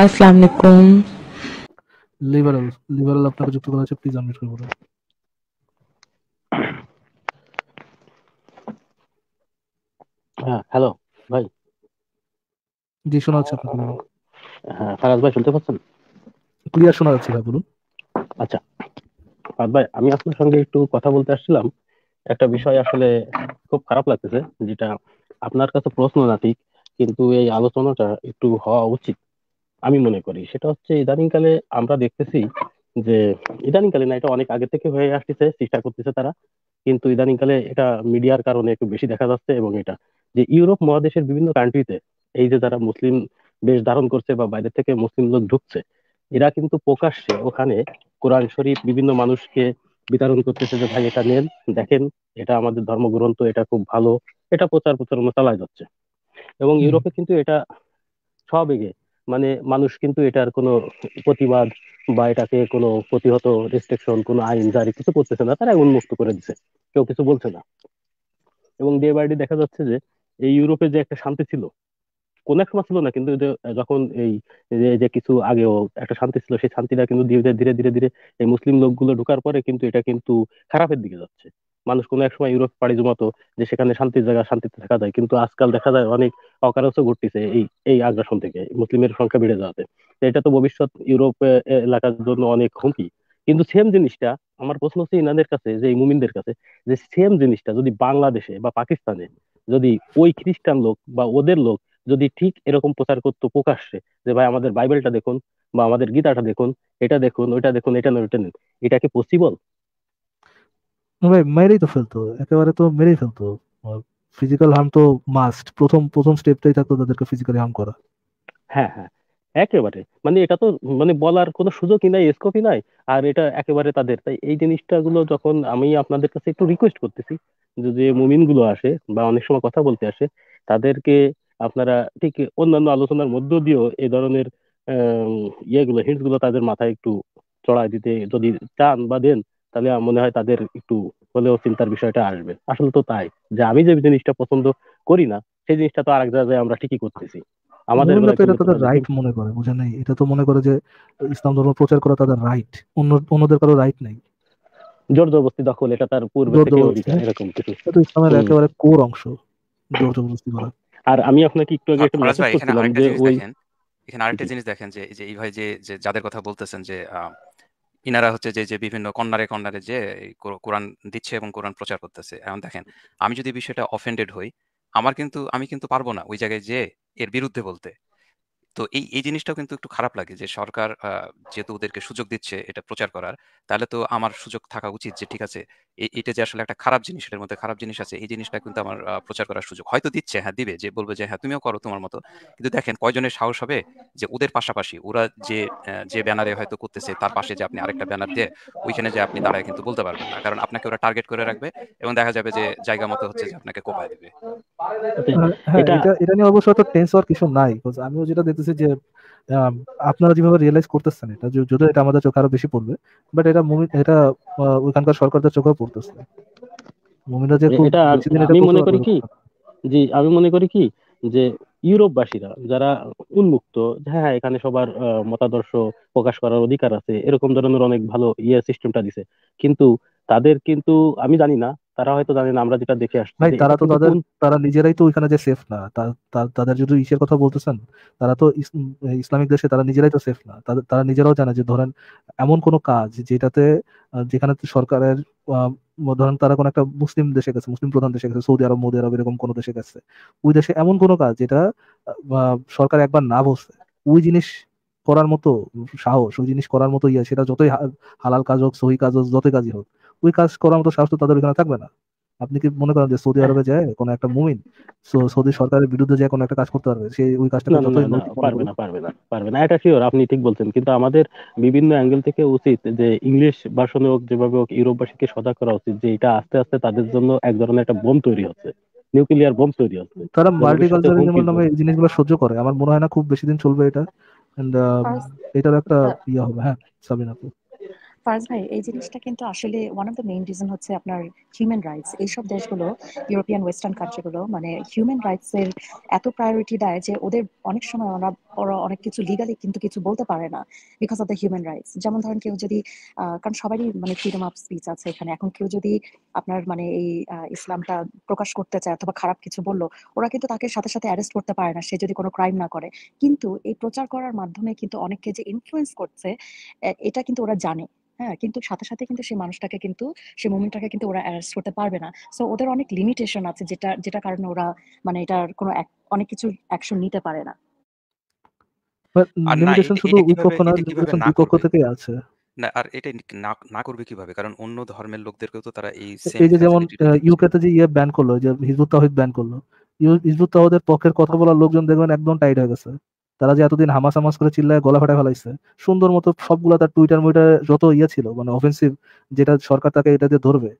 আসসালামু আলাইকুম liberal liberal আপনাকে যুক্ত করা আছে প্লিজ আনমিউট করে বলুন হ্যাঁ হ্যালো ভাই জি শোনা যাচ্ছে আপনাকে হ্যাঁ ফারাজ ভাই শুনতে পাচ্ছেন ক্লিয়ার শোনা যাচ্ছে হ্যাঁ বলুন আচ্ছা ফারাজ ভাই আমি আপনার সঙ্গে একটু কথা বলতে আসছিলাম একটা বিষয় আসলে খুব খারাপ লাগতেছে যেটা আপনার কাছে প্রশ্ন না ঠিক কিন্তু এই আলোচনাটা একটু হওয়া উচিত আমি মনে করি সেটা হচ্ছে ইদানিংকালে আমরা দেখতেছি যে ইদানিংকালে না এটা অনেক আগে থেকে হয়ে আসতেছে চেষ্টা করতেছে তারা কিন্তু ইদানিংকালে এটা মিডিয়ার কারণে একটু বেশি দেখা যাচ্ছে এবং এটা যে ইউরোপ মহাদেশের বিভিন্ন কান্ট্রিতে এই যে যারা মুসলিম বেশ ধারণ করছে বা বাইরে থেকে মুসলিম লোক ঢুকছে এরা কিন্তু প্রকাশ্যে ওখানে কোরআন শরীফ বিভিন্ন মানুষকে বিতরণ করতেছে যে ভাই এটা নেন দেখেন এটা আমাদের ধর্মগ্রন্থ এটা খুব ভালো এটা প্রচার প্রচারণা চালায় যাচ্ছে এবং ইউরোপে কিন্তু এটা সবেগে মানে মানুষ কিন্তু এটার কোনো প্রতিবাদ বা এটাকে কোনো প্রতিহত রেস্ট্রিকশন কোনো আইন জারি কিছু করতেছে না তারা উন্মুক্ত করে দিছে কেউ কিছু বলছে না এবং ডে বাই ডে দেখা যাচ্ছে যে এই ইউরোপে যে একটা শান্তি ছিল কোন এক সময় ছিল না কিন্তু যখন এই যে কিছু আগেও একটা শান্তি ছিল সেই শান্তিটা কিন্তু ধীরে ধীরে ধীরে ধীরে এই মুসলিম লোকগুলো ঢোকার পরে কিন্তু এটা কিন্তু খারাপের দিকে যাচ্ছে মানুষ কোনো এক সময় ইউরোপ পাড়ি জমাতো যে সেখানে শান্তির জায়গা শান্তিতে থাকা যায় কিন্তু আজকাল দেখা যায় অনেক অকারণও ঘটতেছে এই এই আগ্রাসন থেকে মুসলিমের সংখ্যা বেড়ে যাওয়াতে এটা তো ভবিষ্যৎ ইউরোপ এলাকার জন্য অনেক হুমকি কিন্তু সেম জিনিসটা আমার প্রশ্ন হচ্ছে ইনাদের কাছে যে এই মুমিনদের কাছে যে সেম জিনিসটা যদি বাংলাদেশে বা পাকিস্তানে যদি ওই খ্রিস্টান লোক বা ওদের লোক যদি ঠিক এরকম প্রচার করতো প্রকাশ্যে যে ভাই আমাদের বাইবেলটা দেখুন বা আমাদের গীতাটা দেখুন এটা দেখুন ওইটা দেখুন এটা না ওইটা নেন এটা কি পসিবল ভাই মেরেই তো ফেলতো একেবারে তো মেরেই ফেলতো ফিজিক্যাল হার্ম তো মাস্ট প্রথম প্রথম স্টেপটাই থাকতো তাদেরকে ফিজিক্যালি হার্ম করা হ্যাঁ হ্যাঁ একেবারে মানে এটা তো মানে বলার কোনো সুযোগই নাই স্কোপই নাই আর এটা একেবারে তাদের তাই এই জিনিসটা গুলো যখন আমি আপনাদের কাছে একটু রিকোয়েস্ট করতেছি যে মুমিন গুলো আসে বা অনেক সময় কথা বলতে আসে তাদেরকে আপনারা ঠিক অন্যান্য আলোচনার মধ্য দিয়েও এ ধরনের আহ ইয়েগুলো হিন্টস গুলো তাদের মাথায় একটু চড়াই দিতে যদি চান বা দেন তাহলে আমার মনে হয় তাদের একটু হলেও চিন্তার বিষয়টা আসবে আসলে তো তাই যে আমি যে জিনিসটা পছন্দ করি না সেই জিনিসটা তো আরেক জায়গায় আমরা ঠিকই করতেছি আমাদের এটা তাদের রাইট মনে করে বুঝেন নাই এটা তো মনে করে যে ইসলাম ধর্ম প্রচার করা তাদের রাইট অন্য অন্যদের কারো রাইট নাই জোর জবরদস্তি দখল এটা তার পূর্বে থেকে এরকম কিছু এটা ইসলামের একেবারে কোর অংশ জোর জবরদস্তি করা আর আমি আপনাকে একটু আগে একটা মেসেজ করছিলাম যে ওই এখানে আরেকটা জিনিস দেখেন যে এই ভাই যে যাদের কথা বলতেছেন যে ইনারা হচ্ছে যে যে বিভিন্ন কর্নারে কর্নারে যে কোরআন দিচ্ছে এবং কোরআন প্রচার করতেছে এখন দেখেন আমি যদি বিষয়টা অফেন্ডেড হই আমার কিন্তু আমি কিন্তু পারবো না ওই জায়গায় যে এর বিরুদ্ধে বলতে তো এই এই জিনিসটাও কিন্তু একটু খারাপ লাগে যে সরকার যেহেতু ওদেরকে সুযোগ দিচ্ছে এটা প্রচার করার তাহলে তো আমার সুযোগ থাকা উচিত যে ঠিক আছে এটা যে আসলে একটা খারাপ জিনিস এটার মধ্যে খারাপ জিনিস আছে এই জিনিসটা কিন্তু আমার প্রচার করার সুযোগ হয়তো দিচ্ছে হ্যাঁ দিবে যে বলবে যে হ্যাঁ তুমিও করো তোমার মতো কিন্তু দেখেন কয়জনের সাহস হবে যে ওদের পাশাপাশি ওরা যে যে ব্যানারে হয়তো করতেছে তার পাশে যে আপনি আরেকটা ব্যানার দিয়ে ওইখানে যে আপনি দাঁড়ায় কিন্তু বলতে পারবেন না কারণ আপনাকে ওরা টার্গেট করে রাখবে এবং দেখা যাবে যে জায়গা মতো হচ্ছে যে আপনাকে কোপায় দেবে হ্যাঁ, হ্যাঁ, এটা নিয়ে অবশ্য তো টেন্স কিছু নাই আমিও যেটা বলতেছি যে আপনারা যেভাবে রিয়েলাইজ করতেছেন এটা যদিও এটা আমাদের চোখে আরো বেশি পড়বে বাট এটা মুভি এটা ওইখানকার সরকারদের চোখেও পড়তেছে মুমিনরা যে আমি মনে করি কি জি আমি মনে করি কি যে ইউরোপবাসীরা যারা উন্মুক্ত হ্যাঁ এখানে সবার মতাদর্শ প্রকাশ করার অধিকার আছে এরকম ধরনের অনেক ভালো ইয়ে সিস্টেমটা দিছে কিন্তু তাদের কিন্তু আমি জানি না তারা হয়তো জানেন আমরা যেটা দেখে আসছি ভাই তারা তো তাদের তারা নিজেরাই তো ওইখানে যে সেফ না তাদের যদি ইসের কথা বলতেছেন তারা তো ইসলামিক দেশে তারা নিজেরাই তো সেফ না তারা নিজেরাও জানে যে ধরেন এমন কোন কাজ যেটাতে যেখানে সরকারের ধরেন তারা কোন একটা মুসলিম দেশে গেছে মুসলিম প্রধান দেশে গেছে সৌদি আরব মৌদি আরব এরকম কোনো দেশে গেছে ওই দেশে এমন কোনো কাজ যেটা সরকার একবার না বসে ওই জিনিস করার মতো সাহস ওই জিনিস করার মতো ইয়া সেটা যতই হালাল কাজ হোক সহি কাজ হোক যতই কাজই হোক ওই কাজ করার মতো স্বাস্থ্য তাদের ওইখানে থাকবে না আপনি কি মনে করেন যে সৌদি হ্যাঁ। আরবে যায় কোন একটা মুমিন সৌদি সরকারের বিরুদ্ধে যায় কোন একটা কাজ করতে পারবে সে ওই কাজটা না পারবে না পারবে না পারবে না এটা শিওর আপনি ঠিক বলছেন কিন্তু আমাদের বিভিন্ন অ্যাঙ্গেল থেকে উচিত যে ইংলিশ ভাষণে হোক যেভাবে হোক ইউরোপ ইউরোপবাসীকে সজাগ করা উচিত যে এটা আস্তে আস্তে তাদের জন্য এক ধরনের একটা বোম তৈরি হচ্ছে নিউক্লিয়ার বোম তৈরি হচ্ছে তারা মাল্টিকালচারিজমের নামে এই জিনিসগুলো সহ্য করে আমার মনে হয় না খুব বেশি দিন চলবে এটা এন্ড um, এটার একটা ইয়ে হবে হ্যাঁ সাবিনা আপু ফার্জ ভাই এই জিনিসটা কিন্তু আসলে one of the main reason হচ্ছে আপনার হিউম্যান রাইটস এইসব দেশগুলো ইউরোপিয়ান ওয়েস্টার্ন কান্ট্রিগুলো মানে হিউম্যান রাইটস এর এত প্রায়োরিটি দেয় যে ওদের অনেক সময় ওরা ওরা অনেক কিছু লিগালি কিন্তু কিছু বলতে পারে না because of the human rights যেমন ধরেন কেউ যদি কারণ সবারই মানে ফ্রিডম অফ স্পিচ আছে এখানে এখন কেউ যদি আপনার মানে এই ইসলামটা প্রকাশ করতে চায় অথবা খারাপ কিছু বললো ওরা কিন্তু তাকে সাথে সাথে অ্যারেস্ট করতে পারে না সে যদি কোনো ক্রাইম না করে কিন্তু এই প্রচার করার মাধ্যমে কিন্তু অনেককে যে ইনফ্লুয়েন্স করছে এটা কিন্তু ওরা জানে হ্যাঁ কিন্তু সাথে সাথে কিন্তু সেই মানুষটাকে কিন্তু সেই মুমেন্টটাকে কিন্তু ওরা অ্যারেস্ট করতে পারবে না সো ওদের অনেক লিমিটেশন আছে যেটা যেটা কারণে ওরা মানে এটার কোনো অনেক কিছু অ্যাকশন নিতে পারে না আর এটা না করবে কিভাবে কারণ অন্য ধর্মের লোকদেরকেও তো তারা এই এই যেমন ইউকেতে যে ইয়ে ব্যান করলো যে হিজবুত তাওহিদ ব্যান করলো হিজবুত তাহদের পক্ষের কথা বলার লোকজন দেখবেন একদম টাইট হয়ে গেছে তারা যে এতদিন হামাস হামাস করে চিল্লায় গলা ফাটা ফেলাইছে সুন্দর মতো সবগুলো তার টুইটার মুইটার যত ইয়ে ছিল মানে অফেন্সিভ যেটা সরকার তাকে এটা দিয়ে ধরবে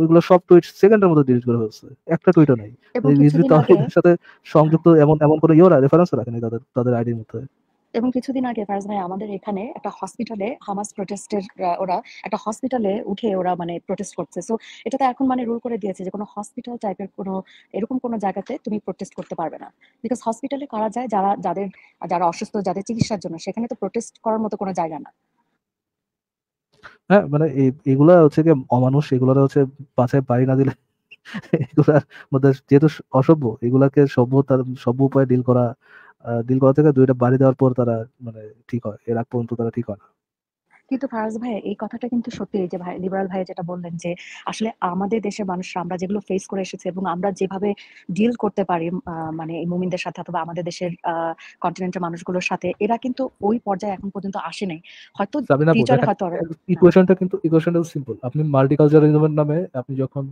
ওইগুলো সব টুইট সেকেন্ডের মতো ডিলিট করে ফেলছে একটা টুইটও নেই হিজবুত তাওহিদের সাথে সংযুক্ত এমন এমন কোনো ইয়েও রেফারেন্স রাখেনি তাদের তাদের আইডির মধ্যে এবং কিছুদিন আগে ফারজ ভাই আমাদের এখানে একটা হসপিটালে হামাস প্রোটেস্টের ওরা একটা হসপিটালে উঠে ওরা মানে প্রোটেস্ট করছে সো এটা তো এখন মানে রুল করে দিয়েছে যে কোনো হসপিটাল টাইপের কোনো এরকম কোনো জায়গাতে তুমি প্রোটেস্ট করতে পারবে না বিকজ হসপিটালে করা যায় যারা যাদের যারা অসুস্থ যাদের চিকিৎসার জন্য সেখানে তো প্রোটেস্ট করার মতো কোনো জায়গা না হ্যাঁ মানে এগুলা হচ্ছে কি অমানুষ এগুলা হচ্ছে বাঁচায় পারি না দিলে এগুলার মধ্যে যেহেতু অসভ্য এগুলাকে সভ্যতার সভ্য উপায়ে ডিল করা দিল করা থেকে দুইটা বাড়ি দেওয়ার পর তারা মানে ঠিক হয় এর আগ পর্যন্ত তারা ঠিক হয় না কিন্তু ফারাজ ভাই এই কথাটা কিন্তু সত্যি যে ভাই লিবারাল ভাই যেটা বললেন যে আসলে আমাদের দেশের মানুষরা আমরা যেগুলো ফেস করে এসেছি এবং আমরা যেভাবে ডিল করতে পারি মানে এই মুমিনদের সাথে অথবা আমাদের দেশের কন্টিনেন্টের মানুষগুলোর সাথে এরা কিন্তু ওই পর্যায়ে এখন পর্যন্ত আসে নাই হয়তো হয়তো ইকুয়েশনটা কিন্তু ইকুয়েশনটা সিম্পল আপনি মাল্টিকালচারালিজমের নামে আপনি যখন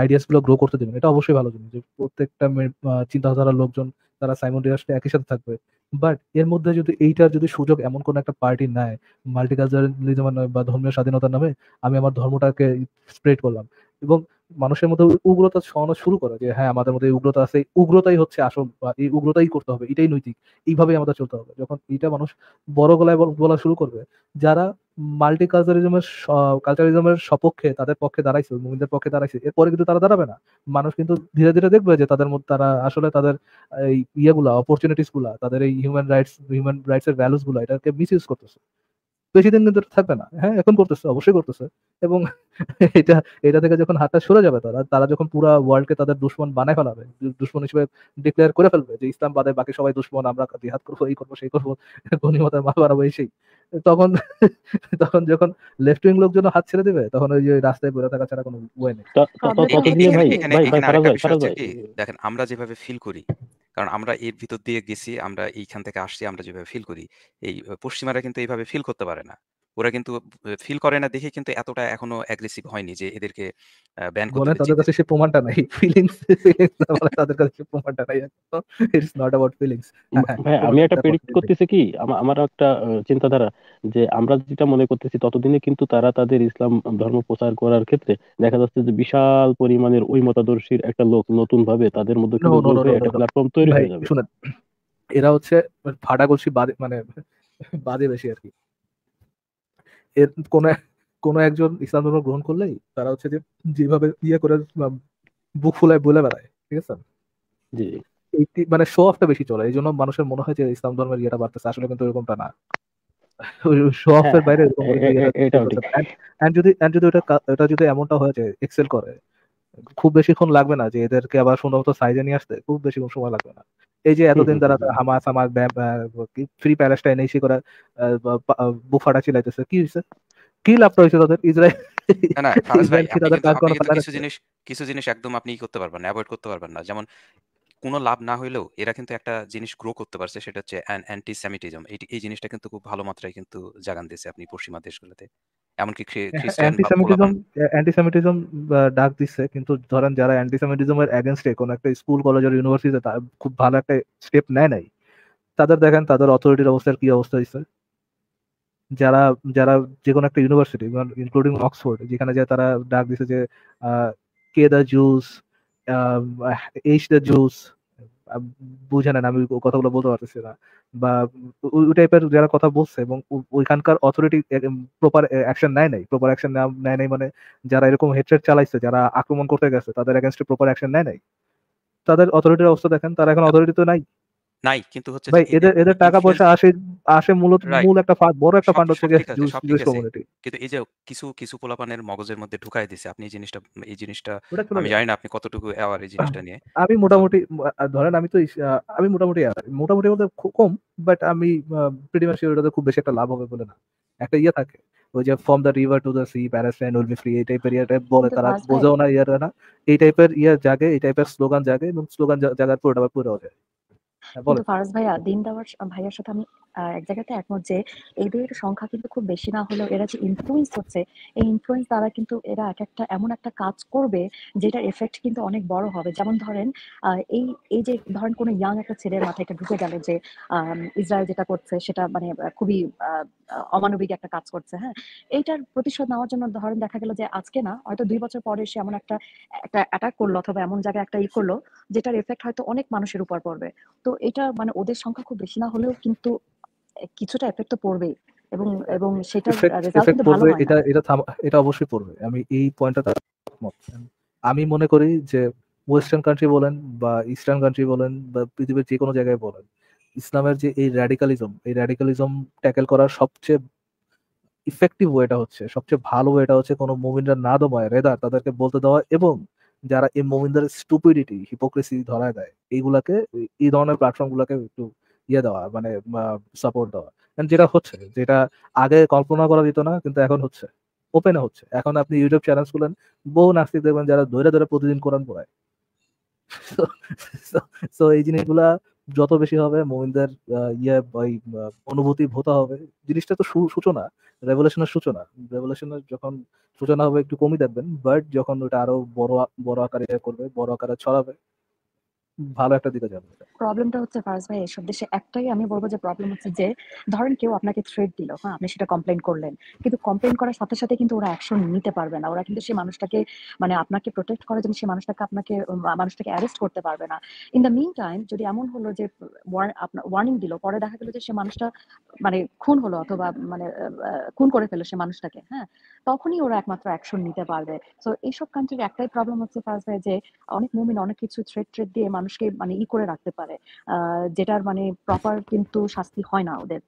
আইডিয়াস গুলো গ্রো করতে দেবেন এটা অবশ্যই ভালো জিনিস যে প্রত্যেকটা চিন্তাধারার লোকজন তারা সাইমন একই সাথে থাকবে বাট এর মধ্যে যদি এইটার যদি সুযোগ এমন কোন একটা পার্টি নেয় মাল্টিকালচারালিজমের বা ধর্মীয় স্বাধীনতার নামে আমি আমার ধর্মটাকে স্প্রেড করলাম এবং মানুষের মধ্যে উগ্রতা ছড়ানো শুরু করে যে হ্যাঁ আমাদের মধ্যে উগ্রতা আছে উগ্রতাই হচ্ছে আসল বা এই উগ্রতাই করতে হবে এটাই নৈতিক এইভাবেই আমাদের চলতে হবে যখন এটা মানুষ বড় গলায় বলা শুরু করবে যারা মাল্টি কালচারিজমের কালচারিজমের সপক্ষে তাদের পক্ষে দাঁড়াইছে মুমিনদের পক্ষে দাঁড়াইছে এরপরে কিন্তু তারা দাঁড়াবে না মানুষ কিন্তু ধীরে ধীরে দেখবে যে তাদের মধ্যে তারা আসলে তাদের এই ইয়েগুলা অপরচুনিটিস গুলা তাদের এই হিউম্যান রাইটস হিউম্যান রাইটস এর ভ্যালুস গুলা এটাকে মিস ইউজ করতেছে বেশি দিন কিন্তু থাকবে না হ্যাঁ এখন করতেছে অবশ্যই করতেছে এবং এটা এটা থেকে যখন হাতটা সরে যাবে তারা তারা যখন পুরা ওয়ার্ল্ডকে তাদের দুশ্মন বানায় ফেলাবে দুশ্মন হিসেবে ডিক্লেয়ার করে ফেলবে যে ইসলাম বাদে বাকি সবাই দুশ্মন আমরা জিহাদ করবো এই করবো সেই করবো গণিমতের মা বাড়াবো এই সেই তখন তখন যখন লেফট উইং লোকজন হাত ছেড়ে দিবে তখন ওই যে রাস্তায় বেরোতে থাকা ছাড়া কোনো উপায় নেই দেখেন আমরা যেভাবে ফিল করি কারণ আমরা এর ভিতর দিয়ে গেছি আমরা এইখান থেকে আসছি আমরা যেভাবে ফিল করি এই পশ্চিমারা কিন্তু এইভাবে ফিল করতে পারে না ওরা কিন্তু ফিল করে না দেখে কিন্তু এতটা এখনো অ্যাগ্রেসিভ হয়নি যে এদেরকে ব্যান করতে তাদের কাছে সে প্রমাণটা নাই ফিলিংস তাদের কাছে সে প্রমাণটা নাই इट्स नॉट अबाउट ফিলিংস ভাই আমি একটা প্রেডিক্ট করতেছি কি আমার একটা চিন্তাধারা যে আমরা যেটা মনে করতেছি ততদিনে কিন্তু তারা তাদের ইসলাম ধর্ম প্রচার করার ক্ষেত্রে দেখা যাচ্ছে যে বিশাল পরিমাণের ওই মতাদর্শীর একটা লোক নতুন ভাবে তাদের মধ্যে একটা প্ল্যাটফর্ম তৈরি হয়ে যাবে শুনেন এরা হচ্ছে ফাটাগলসি বাদে মানে বাদে বেশি আর কি এর কোন কোন একজন ইসলাম ধর্ম গ্রহণ করলেই তারা হচ্ছে যে যেভাবে ইয়ে করে বুক ফুলায় বলে বেড়ায় ঠিক আছে জি মানে শো অফটা বেশি চলে এই জন্য মানুষের মনে হয় যে ইসলাম ধর্মের ইয়েটা বাড়তেছে আসলে কিন্তু এরকমটা না শো অফের হ্যাঁ, বাইরে যদি যদি ওটা এটা যদি এমনটা হয়ে যায় এক্সেল করে খুব বেশিক্ষণ লাগবে না যে এদেরকে আবার সুন্দর মতো সাইজে নিয়ে আসতে খুব বেশিক্ষণ সময় লাগবে না এই যে এতদিন তারা হামাস হামাস ফ্রি প্যালেস্টাইন এই করে বুফাটা চিলাইতেছে কি হইছে কি লাভটা হইছে তাদের ইসরায়েল কিছু জিনিস কিছু জিনিস একদম আপনি করতে পারবেন না অ্যাভয়েড করতে পারবেন না যেমন কোনো লাভ না হইলেও এরা কিন্তু একটা জিনিস গ্রো করতে পারছে সেটা হচ্ছে অ্যান্টি সেমিটিজম এই জিনিসটা কিন্তু খুব ভালো মাত্রায় কিন্তু জাগান দিয়েছে আপনি পশ্চিমা দেশগুলোতে এমনকি অ্যান্টিসেমিটিজম হ্যাঁ, ডাক দিচ্ছে কিন্তু ধরেন যারা অ্যান্টিসেমিটিজমের এগেনস্টে কোনো একটা স্কুল কলেজ আর ইউনিভার্সিটিতে খুব ভালো একটা স্টেপ নেয় নাই তাদের দেখেন তাদের অথরিটির অবস্থার কি অবস্থা হয়েছে যারা যারা যে কোনো একটা ইউনিভার্সিটি ইনক্লুডিং অক্সফোর্ড যেখানে যে তারা ডাক দিছে যে কে the Jews hate the Jews বুঝে নেন আমি কথাগুলো বলতে পারতেছি না বা ওই টাইপের যারা কথা বলছে এবং ওইখানকার অথরিটি প্রপার অ্যাকশন নেয় নাই প্রপার অ্যাকশন নেয় নাই মানে যারা এরকম হেডসেট চালাইছে যারা আক্রমণ করতে গেছে তাদের এগেনস্টে প্রপার অ্যাকশন নেয় নাই তাদের অথরিটির অবস্থা দেখেন তারা এখন অথরিটি তো নাই নাই কিন্তু হচ্ছে ভাই এদের এদের টাকা পয়সা আসে আসে মূলত মূল একটা বড় একটা ফান্ড জুস কিন্তু এই যে কিছু কিছু পোলাপানের মগজের মধ্যে আপনি এই জিনিসটা এই জিনিসটা আমি জানি না আপনি কতটুকু অ্যাওয়ার এই জিনিসটা নিয়ে আমি মোটামুটি ধরেন আমি তো আমি মোটামুটি মোটামুটি বলতে কম বাট আমি প্রিটি এটাতে খুব বেশি একটা লাভ হবে বলে না একটা ইয়ে থাকে ওই যে from the river to the sea Palestine will be free এই টাইপের ইয়ে টাইপ বলে তারা বোঝাও না ইয়ার না এই টাইপের ইয়ে জাগে এই টাইপের স্লোগান জাগে এবং স্লোগান জাগার পুরোটা পুরো হয়ে যায় হ্যাঁ, কিন্তু ফারাজ ভাইয়া দিন দেওয়ার ভাইয়ার সাথে আমি এক জায়গাতে একমত যে এদের সংখ্যা কিন্তু খুব বেশি না হলেও এরা যে ইনফ্লুয়েন্স হচ্ছে এই ইনফ্লুয়েন্স দ্বারা কিন্তু এরা এক একটা এমন একটা কাজ করবে যেটার এফেক্ট কিন্তু অনেক বড় হবে যেমন ধরেন এই এই যে ধরেন কোনো ইয়াং একটা ছেলের মাথায় একটা ঢুকে গেল যে ইসরায়েল যেটা করছে সেটা মানে খুবই অমানবিক একটা কাজ করছে হ্যাঁ এইটার প্রতিশোধ নেওয়ার জন্য ধরেন দেখা গেল যে আজকে না হয়তো দুই বছর পরে সে এমন একটা একটা অ্যাটাক করলো অথবা এমন জায়গায় একটা ই করলো যেটার এফেক্ট হয়তো অনেক মানুষের উপর পড়বে তো এটা মানে ওদের সংখ্যা খুব বেশি না হলেও কিন্তু কিছুটা এফেক্ট তো পড়বেই এবং এবং সেটা রেজাল্ট ভালো হয় এটা এটা এটা অবশ্যই পড়বে আমি এই পয়েন্টটা আমি মনে করি যে ওয়েস্টার্ন কান্ট্রি বলেন বা ইস্টার্ন কান্ট্রি বলেন বা পৃথিবীর যে কোনো জায়গায় বলেন ইসলামের যে এই র্যাডিক্যালিজম এই র্যাডিক্যালিজম ট্যাকেল করার সবচেয়ে ইফেক্টিভ ওয়েটা হচ্ছে সবচেয়ে ভালো ওয়েটা হচ্ছে কোনো মুমিনরা না দমায় রেদার তাদেরকে বলতে দেওয়া এবং যারা এই মুমিনদের স্টুপিডিটি হিপোক্রেসি ধরায় দেয় এইগুলাকে এই ধরনের প্ল্যাটফর্মগুলোকে একটু ইয়ে দেওয়া মানে সাপোর্ট দেওয়া যেটা হচ্ছে যেটা আগে কল্পনা করা যেত না কিন্তু এখন হচ্ছে ওপেন হচ্ছে এখন আপনি ইউটিউব চ্যানেল খুলেন বহু নাস্তিক দেখবেন যারা ধরে ধরে প্রতিদিন কোরআন পড়ায় তো এই জিনিসগুলা যত বেশি হবে মোমিনদের ইয়ে ওই অনুভূতি ভোতা হবে জিনিসটা তো সূচনা রেভলিউশনের সূচনা রেভলিউশনের যখন সূচনা হবে একটু কমই দেখবেন বাট যখন ওটা আরো বড় বড় আকারে ইয়ে করবে বড় আকারে ছড়াবে ভালো একটা দিকে যাবে প্রবলেমটা হচ্ছে ফার্স্ট ভাই এসব দেশে একটাই আমি বলবো যে প্রবলেম হচ্ছে যে ধরেন কেউ আপনাকে থ্রেট দিল হ্যাঁ আপনি সেটা কমপ্লেন করলেন কিন্তু কমপ্লেন করার সাথে সাথে কিন্তু ওরা অ্যাকশন নিতে পারবে না ওরা কিন্তু সেই মানুষটাকে মানে আপনাকে প্রোটেক্ট করার জন্য সেই মানুষটাকে আপনাকে মানুষটাকে অ্যারেস্ট করতে পারবে না ইন দ্য মিন টাইম যদি এমন হলো যে ওয়ার্নিং দিল পরে দেখা গেলো যে সে মানুষটা মানে খুন হলো অথবা মানে খুন করে ফেলো সে মানুষটাকে হ্যাঁ তখনই ওরা একমাত্র অ্যাকশন নিতে পারবে তো এইসব কান্ট্রির একটাই প্রবলেম হচ্ছে ফার্স্ট ভাই যে অনেক মুমিন অনেক কিছু থ্রেট থ্রেট দিয়ে মানুষ মানুষকে মানে ই করে রাখতে পারে যেটার মানে প্রপার কিন্তু শাস্তি হয় না ওদের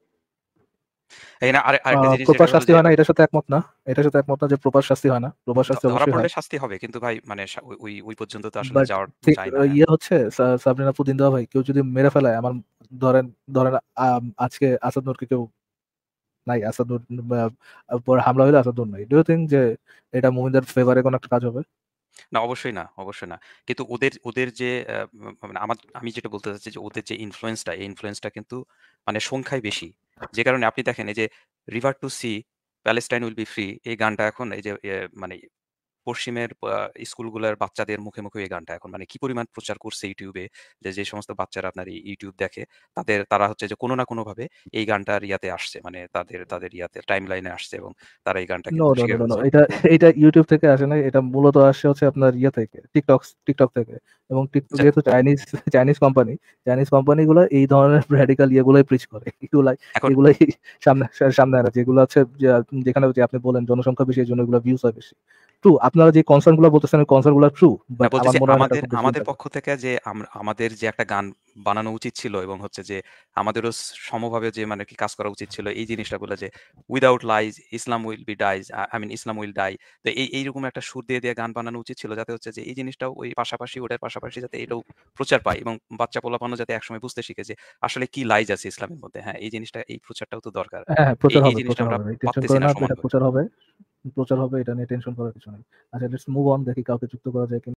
ইয়ে হচ্ছে পুদিন ভাই কেউ যদি মেরে ফেলায় আমার ধরেন ধরেন আজকে কেউ নাই হামলা হইলে আসাদুর নাই ডু ইউ যে এটা মুমিনদের ফেভারে কোন একটা কাজ হবে না অবশ্যই না অবশ্যই না কিন্তু ওদের ওদের যে মানে আমার আমি যেটা বলতে চাচ্ছি যে ওদের যে ইনফ্লুয়েন্সটা এই ইনফ্লুয়েন্সটা কিন্তু মানে সংখ্যায় বেশি যে কারণে আপনি দেখেন এই যে river to sea Palestine will be free এই গানটা এখন এই যে মানে পশ্চিমের স্কুলগুলোর বাচ্চাদের মুখে মুখে এই গানটা এখন মানে কি পরিমাণ প্রচার করছে ইউটিউবে যে যে সমস্ত বাচ্চারা আপনার ইউটিউব দেখে তাদের তারা হচ্ছে যে কোনো না কোনো ভাবে এই গানটার ইয়াতে আসছে মানে তাদের তাদের ইয়াতে টাইম লাইনে আসছে এবং তারা এই গানটা এটা এটা ইউটিউব থেকে আসে না এটা মূলত আসছে হচ্ছে আপনার ইয়ে থেকে টিকটক টিকটক থেকে এবং টিকটক আচ্ছা। যেহেতু চাইনিজ চাইনিজ কোম্পানি চাইনিজ কোম্পানিগুলো এই ধরনের রেডিকাল ইয়েগুলোই প্রিচ করে এগুলাই এগুলাই সামনে সামনে আনা যেগুলো আছে যেখানে আপনি বলেন জনসংখ্যা বেশি এই জন্য এগুলো ভিউজ হয় বেশি ট্রু আপনারা যে কনসার্নগুলো বলতেছেন কনসার্নগুলো ট্রু হ্যাঁ, আমাদের আমাদের পক্ষ থেকে যে আমাদের যে একটা গান বানানো উচিত ছিল এবং হচ্ছে যে আমাদেরও সমভাবে যে মানে কি কাজ করা উচিত ছিল এই জিনিসটা বলে যে without lies Islam will be dies I mean Islam will die তো এই এইরকম একটা সুর দিয়ে দিয়ে গান বানানো উচিত ছিল যাতে হচ্ছে যে এই জিনিসটাও ওই পাশাপাশি ওটার পাশাপাশি যাতে এটাও প্রচার পায় এবং বাচ্চা পোলাপানো যাতে একসময় বুঝতে শিখে যে আসলে কি লাইজ আছে ইসলামের মধ্যে হ্যাঁ এই জিনিসটা এই প্রচারটাও তো দরকার হ্যাঁ, হ্যাঁ, এই জিনিসটা আমরা প্রচার হবে প্রচার হবে এটা নিয়ে টেনশন করার কিছু নেই আচ্ছা লেটস মুভ অন দেখি কাউকে যুক্ত করা যায় কি